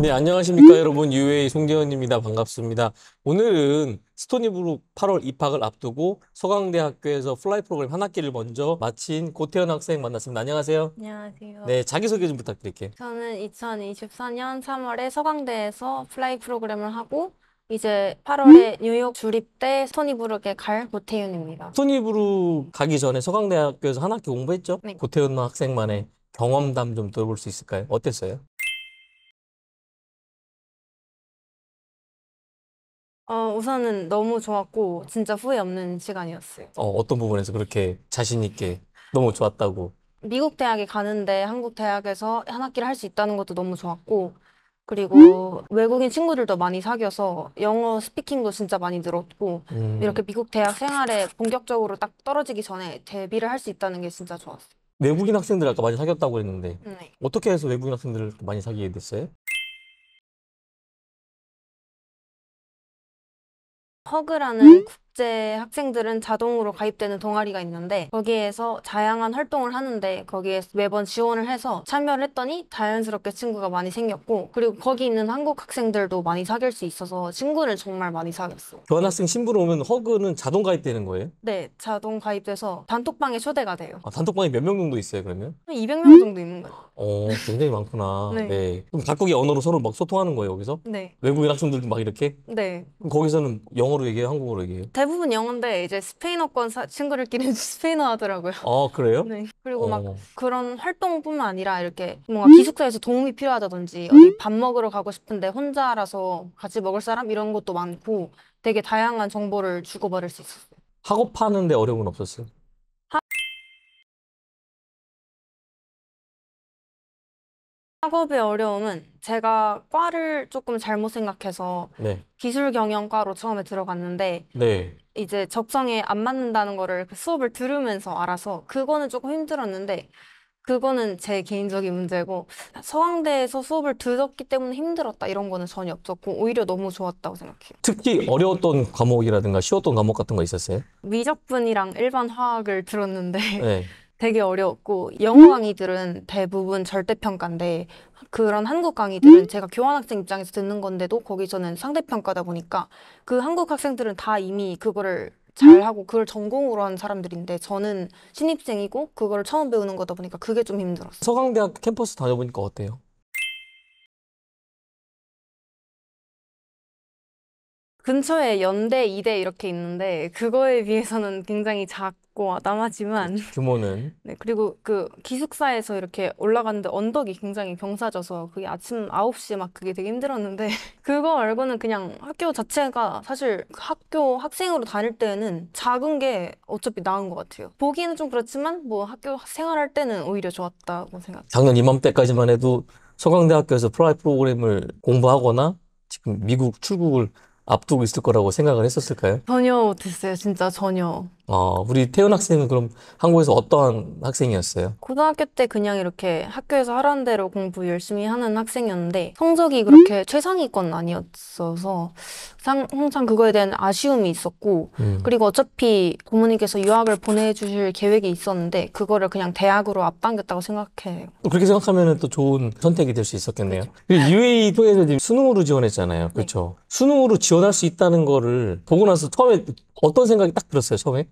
네, 안녕하십니까 여러분. UA 송재현입니다. 반갑습니다. 오늘은 스토니브룩 8월 입학을 앞두고 서강대학교에서 플라이 프로그램 한 학기를 먼저 마친 고태현 학생 만났습니다. 안녕하세요. 안녕하세요. 네, 자기소개 좀 부탁드릴게요. 저는 2024년 3월에 서강대에서 플라이 프로그램을 하고 이제 8월에 뉴욕 주립 대 스토니브룩에 갈고태현입니다 스토니브룩 가기 전에 서강대학교에서 한 학기 공부했죠? 네. 고태현 학생만의 경험담 좀 들어볼 수 있을까요? 어땠어요? 어, 우선은 너무 좋았고 진짜 후회 없는 시간이었어요. 어, 어떤 부분에서 그렇게 자신 있게 너무 좋았다고? 미국 대학에 가는데 한국 대학에서 한 학기를 할 수 있다는 것도 너무 좋았고 그리고 외국인 친구들도 많이 사귀어서 영어 스피킹도 진짜 많이 늘었고 음. 이렇게 미국 대학 생활에 본격적으로 딱 떨어지기 전에 데뷔를 할 수 있다는 게 진짜 좋았어요. 외국인 학생들 아까 많이 사귀었다고 했는데 네. 어떻게 해서 외국인 학생들을 많이 사귀게 됐어요? はぐらねく 국제 학생들은 자동으로 가입되는 동아리가 있는데 거기에서 다양한 활동을 하는데 거기에 매번 지원을 해서 참여를 했더니 자연스럽게 친구가 많이 생겼고 그리고 거기 있는 한국 학생들도 많이 사귈 수 있어서 친구를 정말 많이 사귀었어. 교환학생 신부로 오면 허그는 자동 가입되는 거예요? 네, 자동 가입돼서 단톡방에 초대가 돼요. 아, 단톡방에 몇명 정도 있어요 그러면? 200명 정도 있는 거예요. 어, 굉장히 많구나. 네. 네. 그럼 각국의 언어로 서로 막 소통하는 거예요 거기서? 네. 외국인 학생들도 막 이렇게? 네. 그럼 거기서는 영어로 얘기해요, 한국어로 얘기해요? 대부분 영어인데 이제 스페인어권 사, 친구들끼리 스페인어 하더라고요. 아 그래요? 네. 그리고 막 어. 그런 활동뿐만 아니라 이렇게 뭔가 기숙사에서 도움이 필요하다든지 어디 밥 먹으러 가고 싶은데 혼자라서 같이 먹을 사람 이런 것도 많고 되게 다양한 정보를 주고받을 수 있었어요. 학업하는데 어려움은 없었어요? 학업의 어려움은 제가 과를 조금 잘못 생각해서 네. 기술 경영과로 처음에 들어갔는데 네. 이제 적성에 안 맞는다는 거를 그 수업을 들으면서 알아서 그거는 조금 힘들었는데 그거는 제 개인적인 문제고 서강대에서 수업을 들었기 때문에 힘들었다 이런 거는 전혀 없었고 오히려 너무 좋았다고 생각해요. 특히 어려웠던 과목이라든가 쉬웠던 과목 같은 거 있었어요? 미적분이랑 일반 화학을 들었는데 네. 되게 어려웠고 영어 강의들은 대부분 절대평가인데 그런 한국 강의들은 제가 교환학생 입장에서 듣는 건데도 거기서는 상대평가다 보니까 그 한국 학생들은 다 이미 그거를 잘하고 그걸 전공으로 한 사람들인데 저는 신입생이고 그걸 처음 배우는 거다 보니까 그게 좀 힘들었어요. 서강대학 캠퍼스 다녀보니까 어때요? 근처에 연대, 이대 이렇게 있는데 그거에 비해서는 굉장히 작고 아담하지만 그렇죠. 규모는 네, 그리고 그 기숙사에서 이렇게 올라갔는데 언덕이 굉장히 경사져서 그게 아침 9시에 막 그게 되게 힘들었는데 그거 말고는 그냥 학교 자체가 사실 학교 학생으로 다닐 때는 작은 게 어차피 나은 것 같아요. 보기에는 좀 그렇지만 뭐 학교 생활할 때는 오히려 좋았다고 생각. 작년 이맘때까지만 해도 서강대학교에서 프라이 프로그램을 공부하거나 지금 미국 출국을 앞두고 있을 거라고 생각을 했었을까요? 전혀 못했어요. 진짜 전혀. 어, 우리 태훈 학생은 그럼 한국에서 어떤 학생이었어요? 고등학교 때 그냥 이렇게 학교에서 하라는 대로 공부 열심히 하는 학생이었는데 성적이 그렇게 최상위권 아니었어서 상, 항상 그거에 대한 아쉬움이 있었고 음. 그리고 어차피 부모님께서 유학을 보내주실 계획이 있었는데 그거를 그냥 대학으로 앞당겼다고 생각해요. 그렇게 생각하면 또 좋은 선택이 될 수 있었겠네요. 그렇죠. UA 통해서 수능으로 지원했잖아요. 그렇죠. 네. 수능으로 지원할 수 있다는 거를 보고 나서 처음에 어떤 생각이 딱 들었어요, 처음에?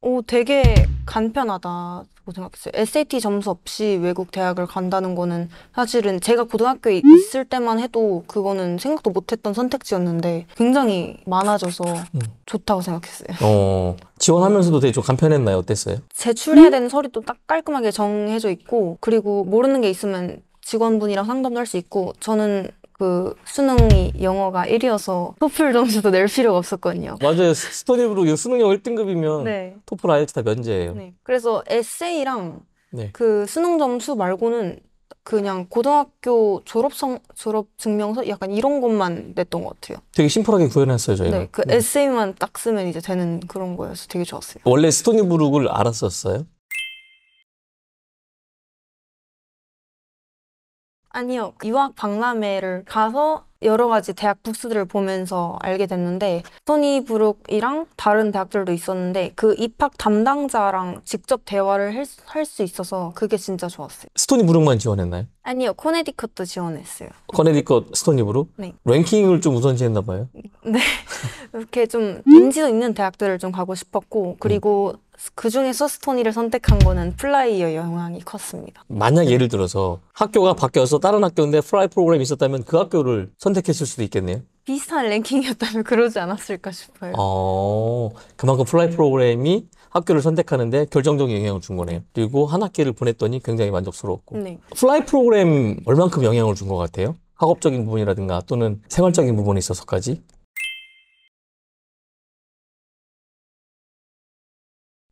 오, 되게 간편하다고 생각했어요. SAT 점수 없이 외국 대학을 간다는 거는 사실은 제가 고등학교에 있을 때만 해도 그거는 생각도 못했던 선택지였는데 굉장히 많아져서 음. 좋다고 생각했어요. 어, 지원하면서도 되게 좀 간편했나요? 어땠어요? 제출해야 되는 서류도 딱 깔끔하게 정해져 있고 그리고 모르는 게 있으면 직원분이랑 상담도 할 수 있고 저는 그 수능이 영어가 1위여서 토플 점수도 낼 필요가 없었거든요. 맞아요. 스토리브룩 수능 영어 1등급이면 네. 토플 아이엘다 면제예요. 네. 그래서 에세이랑 네. 그 수능 점수 말고는 그냥 고등학교 졸업성 졸업 증명서 약간 이런 것만 냈던 것 같아요. 되게 심플하게 구현했어요 저희가. 네, 그 음. 에세이만 딱 쓰면 이제 되는 그런 거여서 되게 좋았어요. 원래 스토니브룩을 알았었어요? 아니요. 유학 박람회를 가서 여러 가지 대학 북스들을 보면서 알게 됐는데 토니브룩이랑 다른 대학들도 있었는데 그 입학 담당자랑 직접 대화를 할 수 있어서 그게 진짜 좋았어요. 스토니브룩만 지원했나요? 아니요, 코네디컷도 지원했어요. 코네디컷 스토니브룩? 네. 랭킹을 좀 우선시했나 봐요. 네. 이렇게 좀 인지도 있는 대학들을 좀 가고 싶었고 그리고 음. 그 중에서 스토니를 선택한 거는 플라이어 영향이 컸습니다. 만약 예를 들어서 학교가 바뀌어서 다른 학교인데 플라이 프로그램이 있었다면 그 학교를 선 선택했을 수도 있겠네요. 비슷한 랭킹이었다면 그러지 않았을까 싶어요. 어, 그만큼 플라이 프로그램이 학교를 선택하는데 결정적인 영향을 준 거네요. 그리고 한 학기를 보냈더니 굉장히 만족스러웠고. 네. 플라이 프로그램 얼만큼 영향을 준 것 같아요? 학업적인 부분이라든가 또는 생활적인 부분에 있어서까지?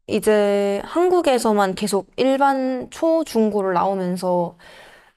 이제 한국에서만 계속 일반 초, 중고를 나오면서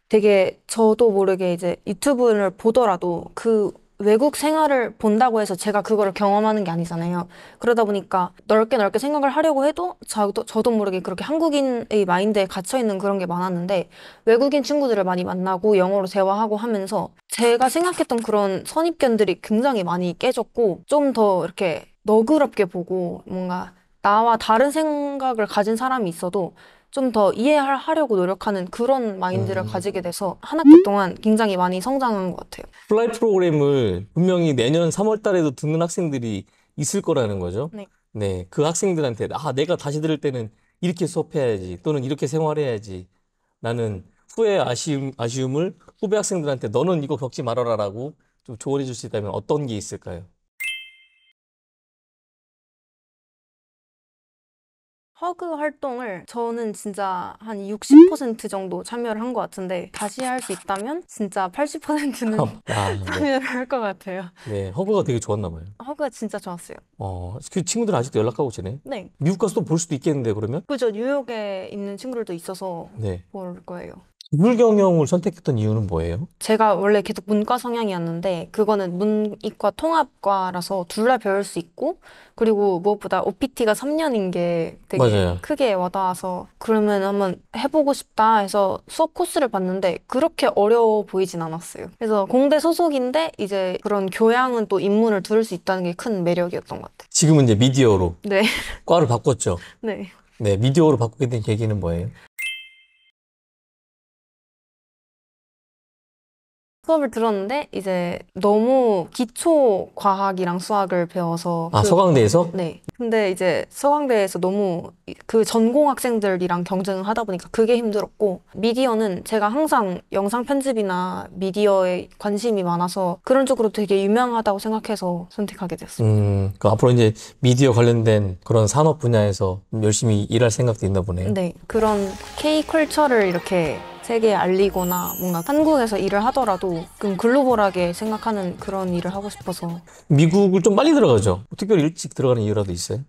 되게 저도 모르게 이제 유튜브를 보더라도 그 외국 생활을 본다고 해서 제가 그거를 경험하는 게 아니잖아요. 그러다 보니까 넓게 넓게 생각을 하려고 해도 저도, 저도 모르게 그렇게 한국인의 마인드에 갇혀있는 그런 게 많았는데 외국인 친구들을 많이 만나고 영어로 대화하고 하면서 제가 생각했던 그런 선입견들이 굉장히 많이 깨졌고 좀 더 이렇게 너그럽게 보고 뭔가 나와 다른 생각을 가진 사람이 있어도 좀더 이해하려고 노력하는 그런 마인드를 음. 가지게 돼서 한 학기 동안 굉장히 많이 성장한 것 같아요. 플라이 프로그램을 분명히 내년 3월 달에도 듣는 학생들이 있을 거라는 거죠. 네. 네. 그 학생들한테 아, 내가 다시 들을 때는 이렇게 수업해야지 또는 이렇게 생활해야지 나는 후회 아쉬움, 아쉬움을 후배 학생들한테 너는 이거 겪지 말아라라고 좀 조언해 줄 수 있다면 어떤 게 있을까요? 허그 활동을 저는 진짜 한 60% 정도 참여를 한 것 같은데 다시 할 수 있다면 진짜 80%는 아, 네. 참여를 할 것 같아요. 네, 허그가 되게 좋았나 봐요. 허그가 진짜 좋았어요. 어, 그 친구들 아직도 연락하고 지내? 네. 미국 가서 도볼 수도 있겠는데 그러면? 그죠. 뉴욕에 있는 친구들도 있어서 네. 볼 거예요. 기술 경영을 선택했던 이유는 뭐예요? 제가 원래 계속 문과 성향이었는데 그거는 문이과 통합과라서 둘 다 배울 수 있고 그리고 무엇보다 OPT가 3년인 게 되게 맞아요. 크게 와닿아서 그러면 한번 해보고 싶다 해서 수업 코스를 봤는데 그렇게 어려워 보이진 않았어요. 그래서 공대 소속인데 이제 그런 교양은 또 입문을 들을 수 있다는 게 큰 매력이었던 것 같아요. 지금은 이제 미디어로 네. 과를 바꿨죠. 네. 네, 미디어로 바꾸게 된 계기는 뭐예요? 수업을 들었는데 이제 너무 기초 과학이랑 수학을 배워서 아 그, 서강대에서? 네. 근데 이제 서강대에서 너무 그 전공 학생들이랑 경쟁을 하다 보니까 그게 힘들었고 미디어는 제가 항상 영상 편집이나 미디어에 관심이 많아서 그런 쪽으로 되게 유명하다고 생각해서 선택하게 됐습니다. 음, 그 앞으로 이제 미디어 관련된 그런 산업 분야에서 열심히 일할 생각도 있나 보네요. 네. 그런 K 컬처를 이렇게 세계에 알리거나 뭔가 한국에서 일을 하더라도 좀 글로벌하게 생각하는 그런 일을 하고 싶어서 미국을 좀 빨리 들어가죠. 특별히 일찍 들어가는 이유라도 있어요?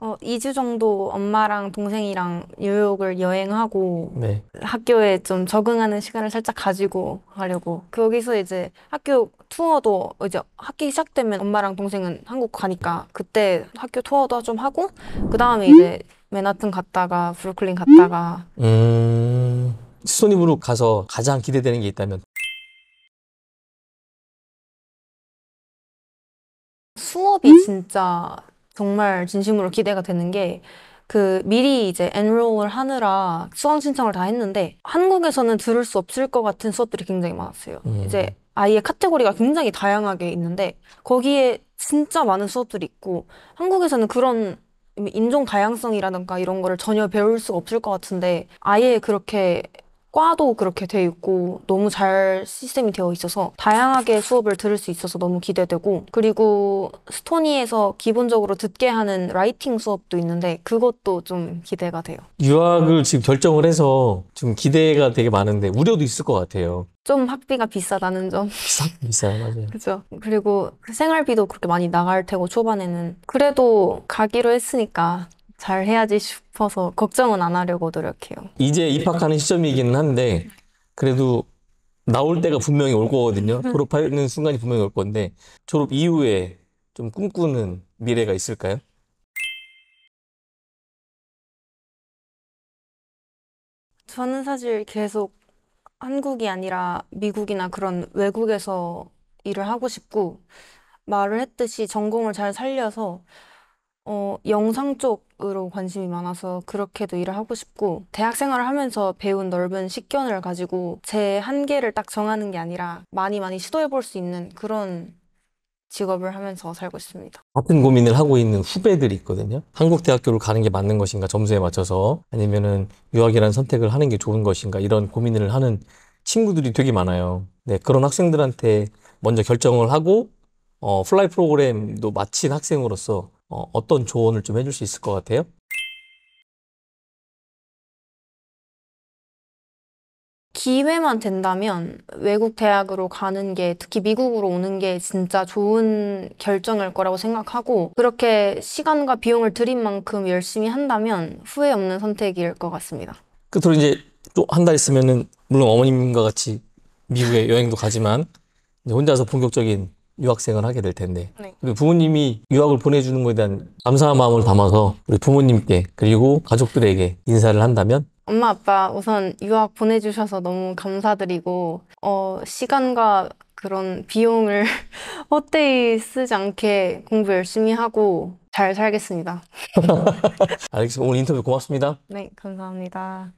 어, 2주 정도 엄마랑 동생이랑 뉴욕을 여행하고 네. 학교에 좀 적응하는 시간을 살짝 가지고 가려고 거기서 이제 학교 투어도 이제 학기 시작되면 엄마랑 동생은 한국 가니까 그때 학교 투어도 좀 하고 그 다음에 이제 맨하튼 갔다가 브루클린 갔다가 음, 손님으로 가서 가장 기대되는 게 있다면 수업이 진짜 정말 진심으로 기대가 되는 게 그 미리 이제 엔롤을 하느라 수강 신청을 다 했는데 한국에서는 들을 수 없을 것 같은 수업들이 굉장히 많았어요. 음. 이제 아이의 카테고리가 굉장히 다양하게 있는데 거기에 진짜 많은 수업들이 있고 한국에서는 그런 뭐 인종 다양성이라든가 이런 거를 전혀 배울 수가 없을 것 같은데 아예 그렇게 과도 그렇게 돼 있고 너무 잘 시스템이 되어 있어서 다양하게 수업을 들을 수 있어서 너무 기대되고 그리고 스토니에서 기본적으로 듣게 하는 라이팅 수업도 있는데 그것도 좀 기대가 돼요. 유학을 지금 결정을 해서 지금 기대가 되게 많은데 우려도 있을 것 같아요. 좀 학비가 비싸다는 점. 비싸, 비싸요, 맞아요. 그죠. 그리고 생활비도 그렇게 많이 나갈 테고, 초반에는. 그래도 가기로 했으니까 잘 해야지 싶어서 걱정은 안 하려고 노력해요. 이제 입학하는 시점이긴 한데 그래도 나올 때가 분명히 올 거거든요. 음. 졸업하는 순간이 분명히 올 건데 졸업 이후에 좀 꿈꾸는 미래가 있을까요? 저는 사실 계속 한국이 아니라 미국이나 그런 외국에서 일을 하고 싶고 말을 했듯이 전공을 잘 살려서 어, 영상 쪽으로 관심이 많아서 그렇게도 일을 하고 싶고 대학 생활을 하면서 배운 넓은 식견을 가지고 제 한계를 딱 정하는 게 아니라 많이 많이 시도해 볼 수 있는 그런 직업을 하면서 살고 있습니다. 같은 고민을 하고 있는 후배들이 있거든요. 한국 대학교를 가는 게 맞는 것인가 점수에 맞춰서 아니면은 유학이라는 선택을 하는 게 좋은 것인가 이런 고민을 하는 친구들이 되게 많아요. 네, 그런 학생들한테 먼저 결정을 하고 어, 플라이 프로그램도 마친 학생으로서 어, 떤 조언을 좀 해줄 수 있을 것 같아요? 기회만 된다면 외국 대학으로 가는 게 특히 미국으로 오는 게 진짜 좋은 결정일 거라고 생각하고 그렇게 시간과 비용을 들인 만큼 열심히 한다면 후회 없는 선택일 것 같습니다. 끝으로 이제 또 한 달 있으면은 물론 어머님과 같이 미국에 여행도 가지만 혼자서 본격적인 유학생을 하게 될 텐데 네. 우리 부모님이 유학을 보내주는 것에 대한 감사한 마음을 담아서 우리 부모님께 그리고 가족들에게 인사를 한다면 엄마 아빠 우선 유학 보내주셔서 너무 감사드리고 어, 시간과 그런 비용을 헛되이 쓰지 않게 공부 열심히 하고 잘 살겠습니다. 알겠습니다. 오늘 인터뷰 고맙습니다. 네, 감사합니다.